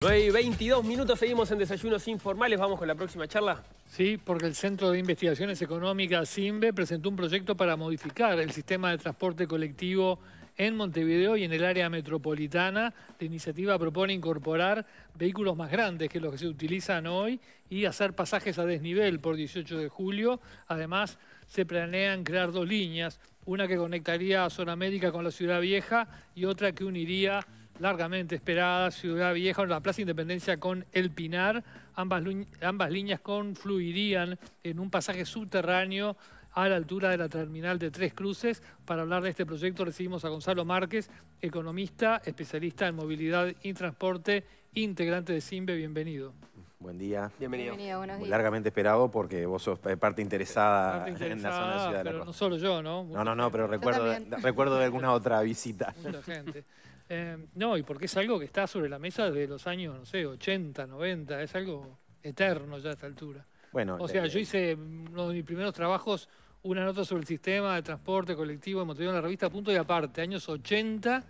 22 minutos, seguimos en Desayunos Informales. Vamos con la próxima charla. Sí, porque el Centro de Investigaciones Económicas, CIMBE, presentó un proyecto para modificar el sistema de transporte colectivo en Montevideo y en el área metropolitana. La iniciativa propone incorporar vehículos más grandes que los que se utilizan hoy y hacer pasajes a desnivel por 18 de julio. Además, se planean crear dos líneas, una que conectaría a Zona América con la Ciudad Vieja y otra que uniría largamente esperada Ciudad Vieja la Plaza Independencia con El Pinar. Ambas, ambas líneas confluirían en un pasaje subterráneo a la altura de la terminal de Tres Cruces. Para hablar de este proyecto recibimos a Gonzalo Márquez, economista, especialista en movilidad y transporte, integrante de Simbe. Bienvenido. Buen día. Bienvenido. días. Largamente esperado porque vos sos eh, parte interesada, en la zona de Ciudad No solo yo, ¿no? no, no, no, pero recuerdo, recuerdo de alguna otra visita. Mucha gente. Em, no, y porque es algo que está sobre la mesa desde los años, no sé, 80, 90, es algo eterno ya a esta altura. Bueno, o eh, sea, yo eh, hice uno de mis primeros trabajos, una nota sobre el sistema de transporte colectivo en Montevideo en la revista Punto y Aparte, años 80,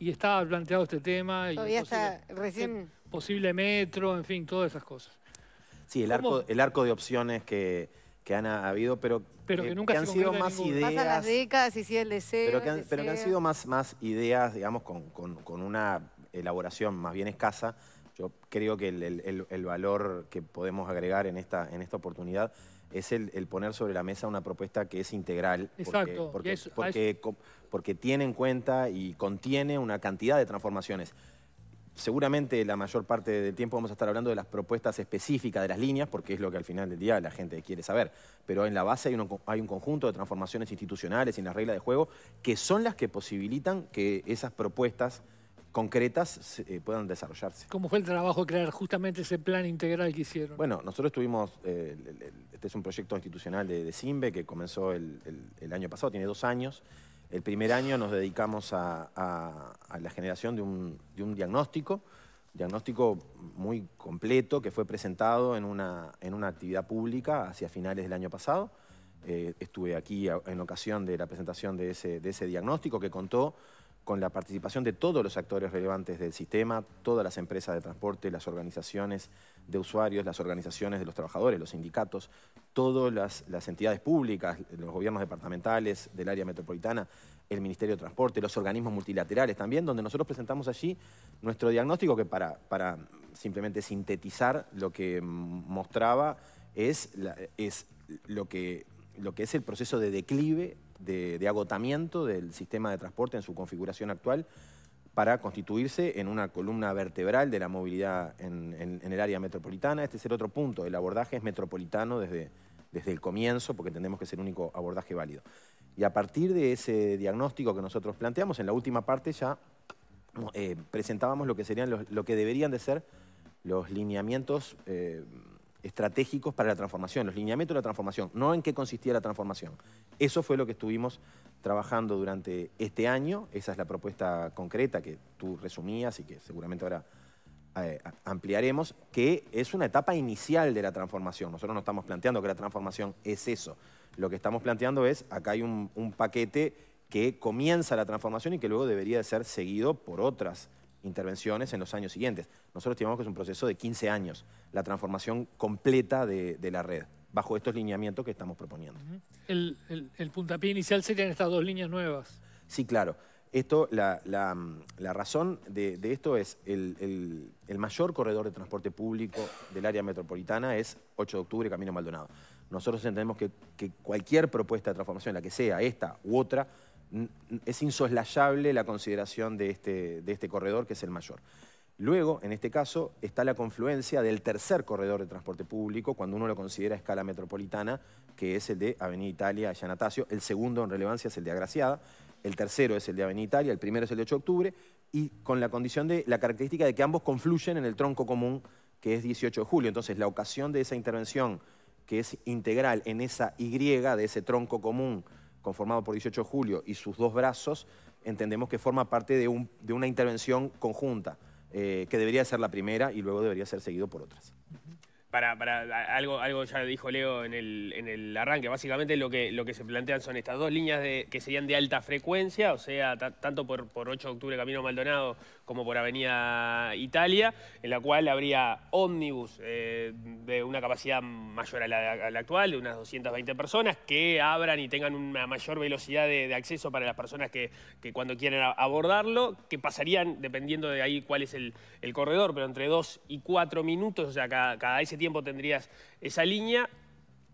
y estaba planteado este tema. Y todavía está recién... Posible metro, en fin, todas esas cosas. Sí, el, el arco de opciones que que han habido, pero, que, han sido más ideas. el Pero han, sido más, más ideas, digamos, con, una elaboración más bien escasa. Yo creo que el, valor que podemos agregar en esta, en esta oportunidad es el, poner sobre la mesa una propuesta que es integral. Porque, porque, porque tiene en cuenta y contiene una cantidad de transformaciones seguramente la mayor parte del tiempo vamos a estar hablando de las propuestas específicas de las líneas, porque es lo que al final del día la gente quiere saber. Pero en la base hay un, conjunto de transformaciones institucionales y en las reglas de juego que son las que posibilitan que esas propuestas concretas eh, puedan desarrollarse. ¿Cómo fue el trabajo de crear justamente ese plan integral que hicieron? Bueno, nosotros tuvimos, eh, este es un proyecto institucional de, CIMBE que comenzó el año pasado, tiene dos años, el primer año nos dedicamos a, la generación de un, diagnóstico, diagnóstico muy completo que fue presentado en una, actividad pública hacia finales del año pasado. Eh, estuve aquí en ocasión de la presentación de ese diagnóstico que contó con la participación de todos los actores relevantes del sistema, todas las empresas de transporte, las organizaciones de usuarios, las organizaciones de los trabajadores, los sindicatos, todas las, entidades públicas, los gobiernos departamentales del área metropolitana, el Ministerio de Transporte, los organismos multilaterales también, donde nosotros presentamos allí nuestro diagnóstico que para, para simplemente sintetizar lo que mostraba es, es lo, que, lo que es el proceso de declive de, agotamiento del sistema de transporte en su configuración actual para constituirse en una columna vertebral de la movilidad en, el área metropolitana. Este es el otro punto, el abordaje es metropolitano desde, desde el comienzo, porque entendemos que es el único abordaje válido. Y a partir de ese diagnóstico que nosotros planteamos, en la última parte ya eh, presentábamos lo que, serían lo que deberían de ser los lineamientos eh, estratégicos para la transformación, los lineamientos de la transformación, no en qué consistía la transformación. Eso fue lo que estuvimos trabajando durante este año, esa es la propuesta concreta que tú resumías y que seguramente ahora eh, ampliaremos, que es una etapa inicial de la transformación. Nosotros no estamos planteando que la transformación es eso, lo que estamos planteando es, acá hay un, paquete que comienza la transformación y que luego debería ser seguido por otras intervenciones en los años siguientes. Nosotros estimamos que es un proceso de 15 años, la transformación completa de, la red, bajo estos lineamientos que estamos proponiendo. el, puntapié inicial serían estas dos líneas nuevas. Sí, claro. Esto, la, razón de, esto es el, el mayor corredor de transporte público del área metropolitana es 8 de octubre, Camino Maldonado. Nosotros entendemos que, que, cualquier propuesta de transformación, la que sea, esta u otra, es insoslayable la consideración de este, de este corredor, que es el mayor. Luego, en este caso, está la confluencia del tercer corredor de transporte público, cuando uno lo considera a escala metropolitana, que es el de Avenida Italia, Yanatacio. El segundo en relevancia es el de Agraciada. El tercero es el de Avenida Italia, el primero es el de 8 de octubre. Y con la condición de la característica de que ambos confluyen en el tronco común, que es 18 de julio. Entonces, la ocasión de esa intervención, que es integral en esa Y de ese tronco común conformado por 18 de julio y sus dos brazos, entendemos que forma parte de, una intervención conjunta, eh, que debería ser la primera y luego debería ser seguido por otras. Para, algo, algo ya dijo Leo en el, en el arranque, básicamente lo que, se plantean son estas dos líneas que serían de alta frecuencia, o sea, tanto por, por 8 de octubre Camino Maldonado como por Avenida Italia, en la cual habría ómnibus eh, de una capacidad mayor a la, actual, de unas 220 personas, que abran y tengan una mayor velocidad de, acceso para las personas que, cuando quieran abordarlo, que pasarían, dependiendo de ahí cuál es el, corredor, pero entre dos y cuatro minutos, o sea, cada, cada ese tiempo tendrías esa línea,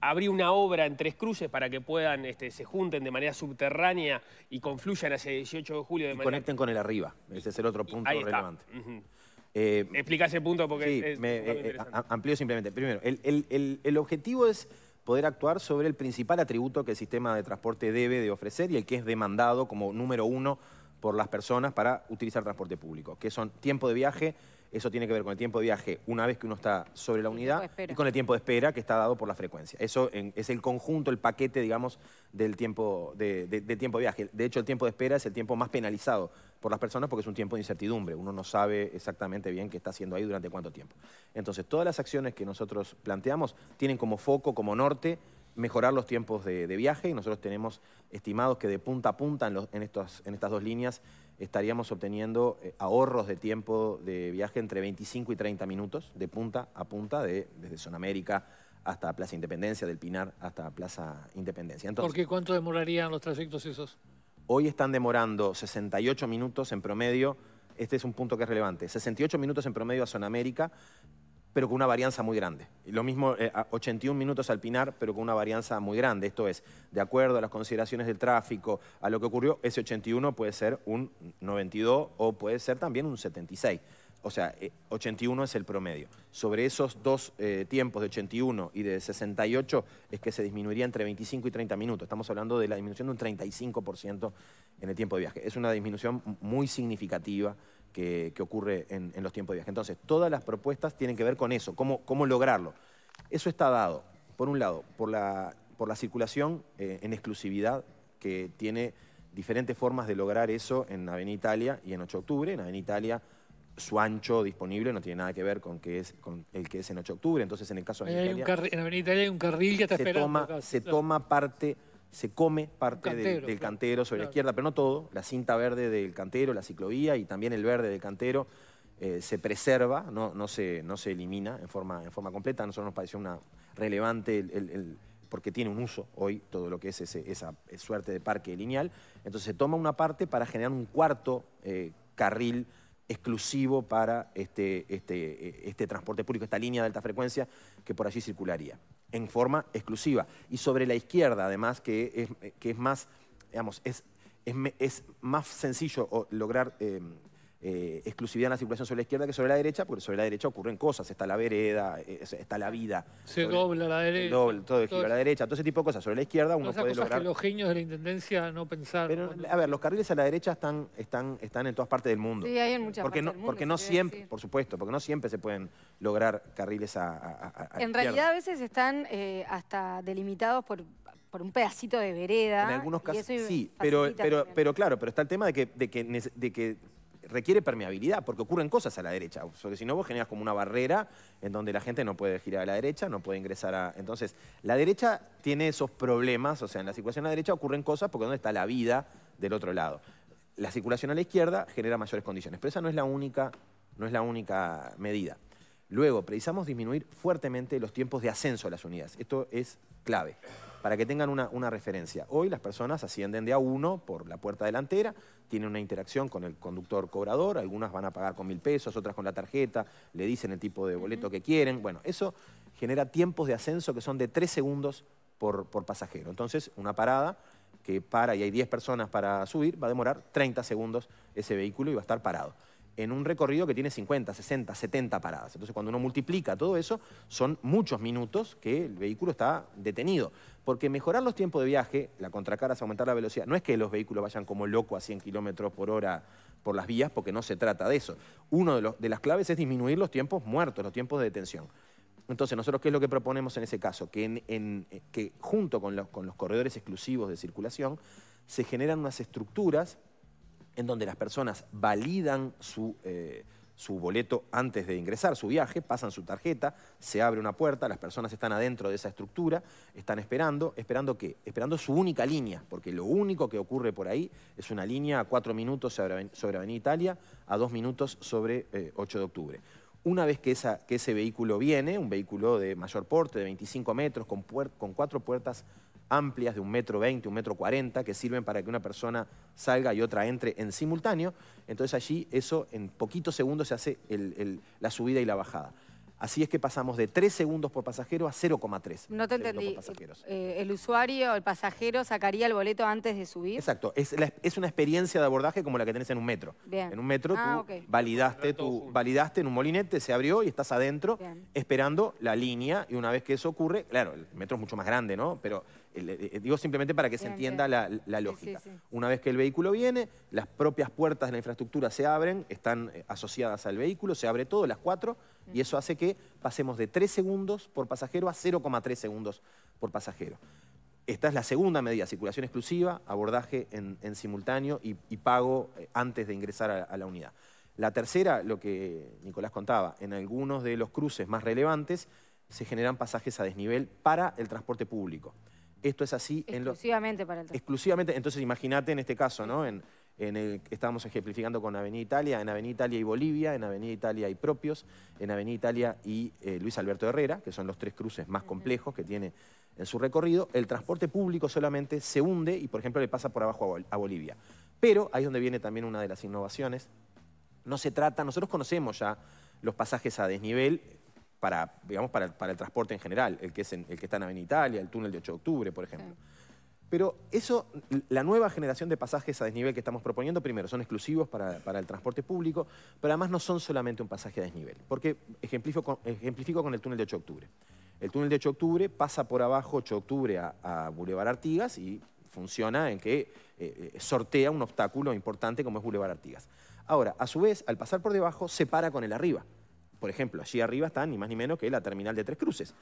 abrir una obra en Tres Cruces para que puedan, este, se junten de manera subterránea y confluyan hacia el 18 de julio. De y conecten con el arriba, ese es el otro punto relevante. Eh, Explica ese punto porque sí, me, eh, eh, amplio simplemente. Primero, el, el objetivo es poder actuar sobre el principal atributo que el sistema de transporte debe de ofrecer y el que es demandado como número uno por las personas para utilizar transporte público, que son tiempo de viaje, eso tiene que ver con el tiempo de viaje una vez que uno está sobre la unidad y con el tiempo de espera que está dado por la frecuencia. Eso es el conjunto, el paquete, digamos, del tiempo de, tiempo de viaje. De hecho, el tiempo de espera es el tiempo más penalizado por las personas porque es un tiempo de incertidumbre. Uno no sabe exactamente bien qué está haciendo ahí durante cuánto tiempo. Entonces, todas las acciones que nosotros planteamos tienen como foco, como norte, mejorar los tiempos de, viaje y nosotros tenemos estimados que de punta a punta en, en estas dos líneas estaríamos obteniendo eh, ahorros de tiempo de viaje entre 25 y 30 minutos de punta a punta, de, desde Zona América hasta Plaza Independencia, del Pinar hasta Plaza Independencia. Entonces, ¿Por qué cuánto demorarían los trayectos esos? Hoy están demorando 68 minutos en promedio. Este es un punto que es relevante. 68 minutos en promedio a Zona América pero con una varianza muy grande. lo mismo, 81 eh, minutos al Pinar, pero con una varianza muy grande. Esto es, de acuerdo a las consideraciones del tráfico, a lo que ocurrió, ese 81 puede ser un 92 o puede ser también un 76. O sea, 81 eh, es el promedio. Sobre esos dos eh, tiempos de 81 y de 68 es que se disminuiría entre 25 y 30 minutos. Estamos hablando de la disminución de un 35% en el tiempo de viaje. Es una disminución muy significativa que, ocurre en, los tiempos de viaje. Entonces, todas las propuestas tienen que ver con eso, cómo, cómo lograrlo. Eso está dado, por un lado, por la, por la circulación eh, en exclusividad que tiene diferentes formas de lograr eso en Avenida Italia y en 8 de octubre. En Avenida Italia su ancho disponible no tiene nada que ver con, que es, con el que es en 8 de octubre. Entonces, en el caso de Avenida Italia... En Avenida Italia hay un carril que está se Toma, se toma parte se come parte del, cantero sobre la izquierda, pero no todo. La cinta verde del cantero, la ciclovía y también el verde del cantero eh, se preserva, no, se, elimina en forma, completa. A nosotros nos pareció una relevante porque tiene un uso hoy todo lo que es esa eh, suerte de parque lineal. Entonces se toma una parte para generar un cuarto eh, carril exclusivo para este, este, este transporte público, esta línea de alta frecuencia que por allí circularía en forma exclusiva. Y sobre la izquierda, además, que es, que es más, digamos, es, es, es más sencillo lograr eh, eh, exclusividad en la circulación sobre la izquierda que sobre la derecha, porque sobre la derecha ocurren cosas, está la vereda, eh, está la vida. Se dobla la derecha. todo el giro a la derecha, todo ese tipo de cosas. Sobre la izquierda uno puede cosas lograr... que los genios de la Intendencia no pensaron. A ver, los carriles a la derecha están, están, están en todas partes del mundo. Sí, hay en muchas partes del mundo, Porque no siempre, por supuesto, porque no siempre se pueden lograr carriles a... a, a, en realidad a veces están eh, hasta delimitados por, por un pedacito de vereda. En algunos casos sí, pero, pero, pero claro, pero está el tema de que, de que requiere permeabilidad, porque ocurren cosas a la derecha. Porque si no, vos generas como una barrera en donde la gente no puede girar a la derecha, no puede ingresar a... Entonces, la derecha tiene esos problemas, o sea, en la circulación a la derecha ocurren cosas porque donde está la vida del otro lado. La circulación a la izquierda genera mayores condiciones, pero esa no es la única, no es la única medida. Luego, precisamos disminuir fuertemente los tiempos de ascenso a las unidades. Esto es clave. Para que tengan una, referencia, hoy las personas ascienden de a uno por la puerta delantera, tienen una interacción con el conductor cobrador, algunas van a pagar con mil pesos, otras con la tarjeta, le dicen el tipo de boleto que quieren. Bueno, eso genera tiempos de ascenso que son de tres segundos por, por pasajero. Entonces, una parada que para y hay 10 personas para subir, va a demorar 30 segundos ese vehículo y va a estar parado en un recorrido que tiene 50, 60, 70 paradas. Entonces, cuando uno multiplica todo eso, son muchos minutos que el vehículo está detenido. Porque mejorar los tiempos de viaje, la contracara es aumentar la velocidad. No es que los vehículos vayan como locos a 100 kilómetros por hora por las vías, porque no se trata de eso. Una de, los, de las claves es disminuir los tiempos muertos, los tiempos de detención. Entonces, nosotros, ¿qué es lo que proponemos en ese caso? Que, eh, que junto con los, con los corredores exclusivos de circulación, se generan unas estructuras en donde las personas validan eh, su, boleto antes de ingresar, su viaje, pasan su tarjeta, se abre una puerta, las personas están adentro de esa estructura, están esperando, ¿esperando qué? Esperando su única línea, porque lo único que ocurre por ahí es una línea a cuatro minutos sobre, Avenida Italia, a dos minutos sobre 8 eh, de octubre. Una vez que, esa, que, ese vehículo viene, un vehículo de mayor porte, de 25 metros, con, con cuatro puertas amplias de un metro veinte, un metro cuarenta, que sirven para que una persona salga y otra entre en simultáneo. Entonces allí eso en poquitos segundos se hace la subida y la bajada. Así es que pasamos de 3 segundos por pasajero a 0,3. No te entendí. Eh, el usuario, el pasajero, sacaría el boleto antes de subir. Exacto. Es, una experiencia de abordaje como la que tenés en un metro. En un metro ah, tú validaste, validaste en un molinete, se abrió y estás adentro esperando la línea. Y una vez que eso ocurre, claro, el metro es mucho más grande, ¿no? Pero eh, eh, digo simplemente para que se entienda la, lógica. Una vez que el vehículo viene, las propias puertas de la infraestructura se abren, están asociadas al vehículo, se abre todo, las cuatro, y eso hace que pasemos de 3 segundos por pasajero a 0,3 segundos por pasajero. Esta es la segunda medida, circulación exclusiva, abordaje en, simultáneo y, pago eh, antes de ingresar a, la unidad. La tercera, lo que Nicolás contaba, en algunos de los cruces más relevantes se generan pasajes a desnivel para el transporte público. Esto es así... Exclusivamente en lo, para el transporte. Exclusivamente, entonces imagínate en este caso, ¿no? En, en estábamos ejemplificando con Avenida Italia, en Avenida Italia y Bolivia, en Avenida Italia y Propios, en Avenida Italia y eh, Luis Alberto Herrera, que son los tres cruces más complejos que tiene en su recorrido. El transporte público solamente se hunde y, por ejemplo, le pasa por abajo a, Bolivia. Pero ahí es donde viene también una de las innovaciones. No se trata, nosotros conocemos ya los pasajes a desnivel para, digamos, para, el transporte en general, el que, es el que está en Avenida Italia, el túnel de 8 de octubre, por ejemplo. Pero eso, la nueva generación de pasajes a desnivel que estamos proponiendo, primero, son exclusivos para, el transporte público, pero además no son solamente un pasaje a desnivel. Porque ejemplifico con, con el túnel de 8 de octubre. El túnel de 8 de octubre pasa por abajo 8 de octubre a, a Boulevard Artigas y funciona en que eh, sortea un obstáculo importante como es Boulevard Artigas. Ahora, a su vez, al pasar por debajo, se para con el arriba. Por ejemplo, allí arriba está ni más ni menos que la terminal de Tres Cruces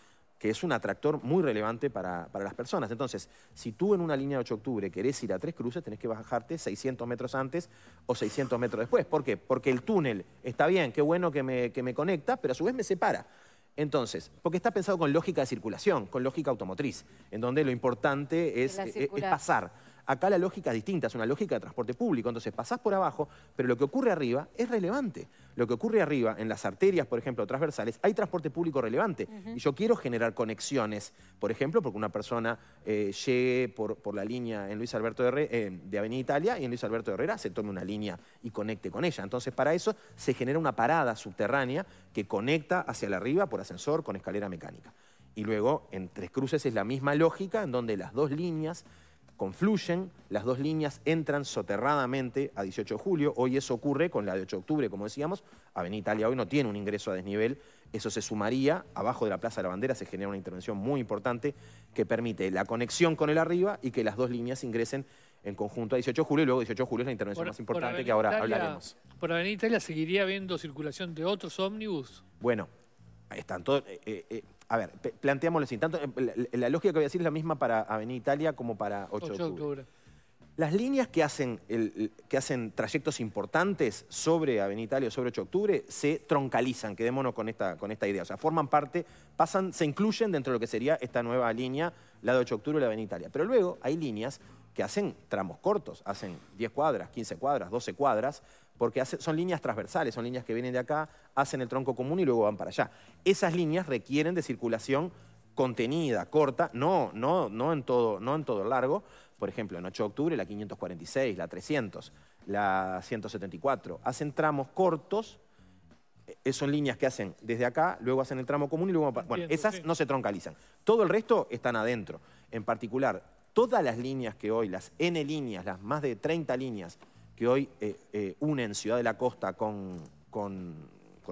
que es un atractor muy relevante para, las personas. Entonces, si tú en una línea de 8 de octubre querés ir a Tres Cruces, tenés que bajarte 600 metros antes o 600 metros después. ¿Por qué? Porque el túnel está bien, qué bueno que me, conecta, pero a su vez me separa. Entonces, porque está pensado con lógica de circulación, con lógica automotriz, en donde lo importante es, eh, es pasar. Acá la lógica es distinta, es una lógica de transporte público, entonces pasás por abajo, pero lo que ocurre arriba es relevante lo que ocurre arriba, en las arterias, por ejemplo, transversales, hay transporte público relevante. Y yo quiero generar conexiones, por ejemplo, porque una persona eh, llegue por, la línea en Luis Alberto eh, de, Avenida Italia y en Luis Alberto de Herrera se tome una línea y conecte con ella. Entonces, para eso se genera una parada subterránea que conecta hacia arriba por ascensor con escalera mecánica. Y luego, en Tres Cruces es la misma lógica, en donde las dos líneas confluyen, las dos líneas entran soterradamente a 18 de julio, hoy eso ocurre con la de 8 de octubre, como decíamos, Avenida Italia hoy no tiene un ingreso a desnivel, eso se sumaría, abajo de la Plaza de la Bandera se genera una intervención muy importante que permite la conexión con el arriba y que las dos líneas ingresen en conjunto a 18 de julio, y luego 18 de julio es la intervención más importante que ahora hablaremos. ¿Por Avenida Italia seguiría habiendo circulación de otros ómnibus? Bueno, están todos... Eh, eh, eh, a ver, planteámoslo así. Tanto, eh, la, lógica que voy a decir es la misma para Avenida Italia como para 8, de octubre. Las líneas que hacen, que hacen trayectos importantes sobre Avenida Italia o sobre 8 de octubre se troncalizan, quedémonos con esta, con esta idea. O sea, forman parte, pasan, se incluyen dentro de lo que sería esta nueva línea, la de 8 de octubre y la de Avenida Italia. Pero luego hay líneas que hacen tramos cortos, hacen 10 cuadras, 15 cuadras, 12 cuadras, porque son líneas transversales, son líneas que vienen de acá, hacen el tronco común y luego van para allá. Esas líneas requieren de circulación contenida, corta, no, no, no, en, todo, no en todo largo. Por ejemplo, en 8 de octubre la 546, la 300, la 174. Hacen tramos cortos, eh, son líneas que hacen desde acá, luego hacen el tramo común y luego... allá. bueno, esas no se troncalizan. Todo el resto están adentro. En particular, todas las líneas que hoy, las N líneas, las más de 30 líneas que hoy eh, eh, unen Ciudad de la Costa con, con,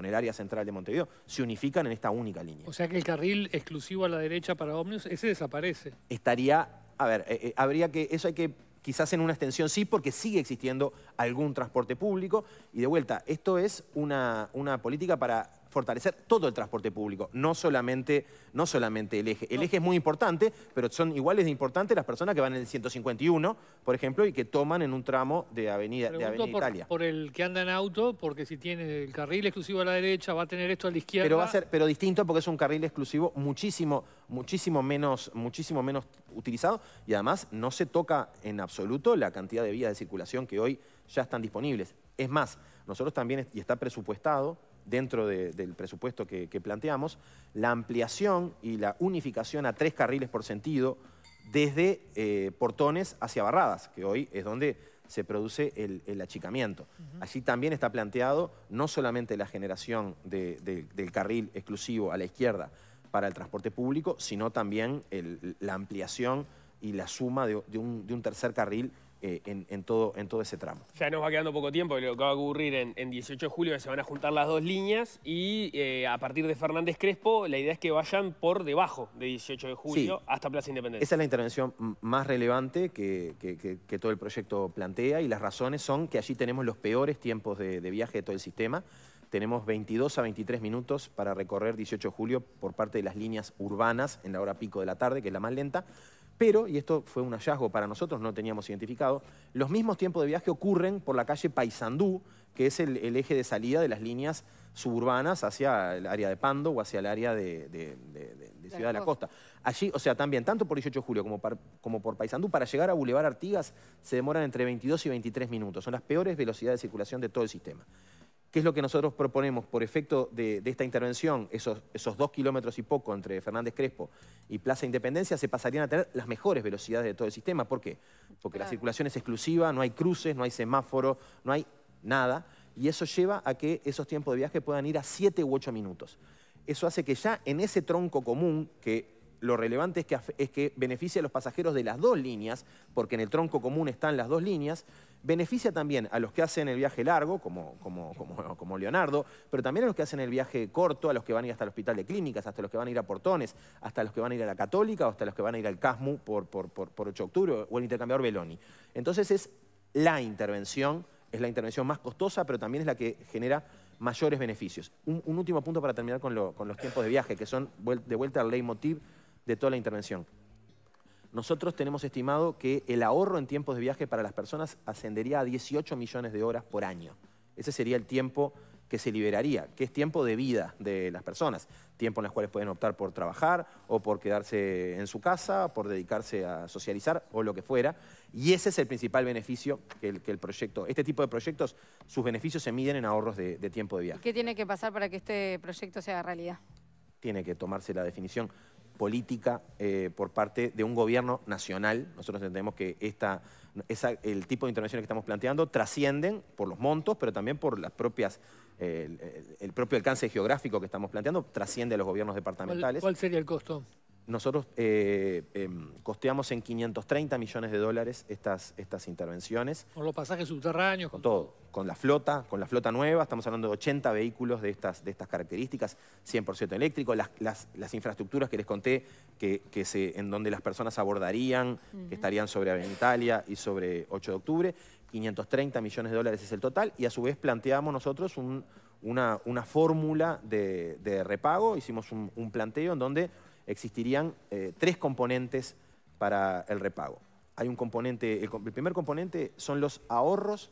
el área central de Montevideo, se unifican en esta única línea. O sea que el carril exclusivo a la derecha para ómnibus, ese desaparece. Estaría, a ver, eh, habría que, eso hay que quizás en una extensión sí, porque sigue existiendo algún transporte público. Y de vuelta, esto es una, una política para fortalecer todo el transporte público, no solamente, no solamente el eje. El eje es muy importante, pero son iguales de importantes las personas que van en el 151, por ejemplo, y que toman en un tramo de Avenida, por, Italia. por el que anda en auto, porque si tiene el carril exclusivo a la derecha, va a tener esto a la izquierda. Pero va a ser pero distinto porque es un carril exclusivo muchísimo, muchísimo menos, muchísimo menos utilizado y además no se toca en absoluto la cantidad de vías de circulación que hoy ya están disponibles. Es más, nosotros también, y está presupuestado, dentro del presupuesto que, planteamos, la ampliación y la unificación a tres carriles por sentido desde eh, portones hacia barradas, que hoy es donde se produce el, achicamiento. Allí también está planteado no solamente la generación del carril exclusivo a la izquierda para el transporte público, sino también la ampliación y la suma de, un tercer carril eh, en, todo, en ese tramo. Ya nos va quedando poco tiempo, lo que va a ocurrir en, 18 de julio, que se van a juntar las dos líneas y eh, a partir de Fernández Crespo, la idea es que vayan por debajo de 18 de julio hasta Plaza Independencia. Esa es la intervención más relevante que, todo el proyecto plantea y las razones son que allí tenemos los peores tiempos de, de viaje de todo el sistema. Tenemos 22 a 23 minutos para recorrer 18 de julio por parte de las líneas urbanas en la hora pico de la tarde, que es la más lenta. Pero, y esto fue un hallazgo para nosotros, no teníamos identificado, los mismos tiempos de viaje ocurren por la calle Paysandú, que es el, eje de salida de las líneas suburbanas hacia el área de Pando o hacia el área de, Ciudad de la Costa. Allí, o sea, también, tanto por 18 de julio como, como por Paysandú, para llegar a Boulevard Artigas se demoran entre 22 y 23 minutos. Son las peores velocidades de circulación de todo el sistema. ¿Qué es lo que nosotros proponemos por efecto de, esta intervención? Esos, esos, dos kilómetros y poco entre Fernández Crespo y Plaza Independencia se pasarían a tener las mejores velocidades de todo el sistema. ¿Por qué? Porque la circulación es exclusiva, no hay cruces, no hay semáforo, no hay nada. Y eso lleva a que esos tiempos de viaje puedan ir a siete u ocho minutos. Eso hace que ya en ese tronco común, que lo relevante es que, es que beneficia a los pasajeros de las dos líneas, porque en el tronco común están las dos líneas, beneficia también a los que hacen el viaje largo, como, como, como, Leonardo, pero también a los que hacen el viaje corto, a los que van a ir hasta el hospital de clínicas, hasta los que van a ir a Portones, hasta los que van a ir a la Católica hasta los que van a ir al CASMU por, por, 8 de octubre o el intercambiador Beloni. Entonces es la intervención, es la intervención más costosa, pero también es la que genera mayores beneficios. Un, último punto para terminar con, con los tiempos de viaje, que son de vuelta al leitmotiv de toda la intervención. Nosotros tenemos estimado que el ahorro en tiempos de viaje para las personas ascendería a 18 millones de horas por año. Ese sería el tiempo que se liberaría, que es tiempo de vida de las personas, tiempo en las cuales pueden optar por trabajar o por quedarse en su casa, por dedicarse a socializar o lo que fuera. Y ese es el principal beneficio que el, proyecto, este tipo de proyectos, sus beneficios se miden en ahorros de, de tiempo de viaje. ¿Qué tiene que pasar para que este proyecto sea realidad? Tiene que tomarse la definición política eh, por parte de un gobierno nacional. Nosotros entendemos que esta, esa, el tipo de intervenciones que estamos planteando trascienden por los montos, pero también por las propias eh, el, propio alcance geográfico que estamos planteando, trasciende a los gobiernos departamentales. cuál sería el costo? Nosotros eh, em, costeamos en 530 millones de dólares estas, estas intervenciones. Con los pasajes subterráneos. Con, todo. Con la flota, con la flota nueva. Estamos hablando de 80 vehículos de estas, de estas características, 100% eléctrico. Las, las, infraestructuras que les conté, que, se, en donde las personas abordarían, que estarían sobre Aventalia y sobre 8 de octubre. 530 millones de dólares es el total. Y a su vez planteamos nosotros una, una fórmula de, repago. Hicimos un, un planteo en donde existirían eh, tres componentes para el repago. Hay un componente, el, primer componente son los ahorros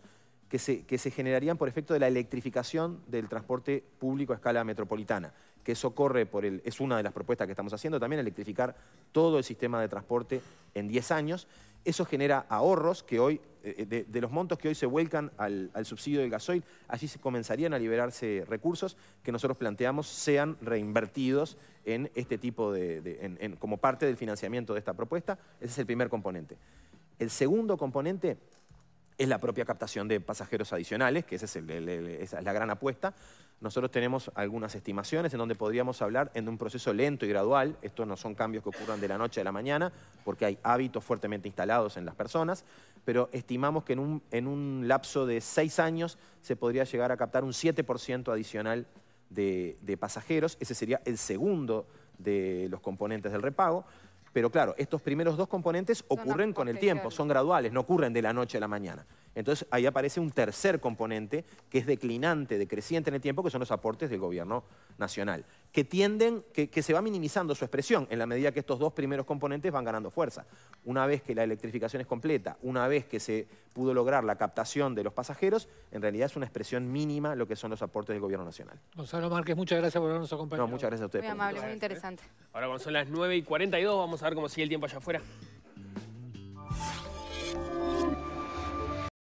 que se, que se, generarían por efecto de la electrificación del transporte público a escala metropolitana, que eso corre por el, es una de las propuestas que estamos haciendo también, electrificar todo el sistema de transporte en 10 años. Eso genera ahorros que hoy, eh, eh, de, los montos que hoy se vuelcan al, subsidio del gasoil, allí se comenzarían a liberarse recursos que nosotros planteamos sean reinvertidos en este tipo de, como parte del financiamiento de esta propuesta. Ese es el primer componente. El segundo componente es la propia captación de pasajeros adicionales, que es esa es la gran apuesta. Nosotros tenemos algunas estimaciones en donde podríamos hablar en un proceso lento y gradual, estos no son cambios que ocurran de la noche a la mañana, porque hay hábitos fuertemente instalados en las personas, pero estimamos que en un, en un lapso de seis años se podría llegar a captar un 7% adicional de, de pasajeros, ese sería el segundo de los componentes del repago. Pero claro, estos primeros dos componentes ocurren con el tiempo, son graduales, no ocurren de la noche a la mañana. Entonces ahí aparece un tercer componente que es declinante, decreciente en el tiempo, que son los aportes del gobierno nacional, que tienden, que, se va minimizando su expresión en la medida que estos dos primeros componentes van ganando fuerza. Una vez que la electrificación es completa, una vez que se pudo lograr la captación de los pasajeros, en realidad es una expresión mínima lo que son los aportes del gobierno nacional. Gonzalo Márquez, muchas gracias por habernos acompañado. No, muchas gracias a ustedes. Muy amable, muy ¿eh? interesante. Ahora cuando son las 9 y 42 vamos a ver cómo sigue el tiempo allá afuera.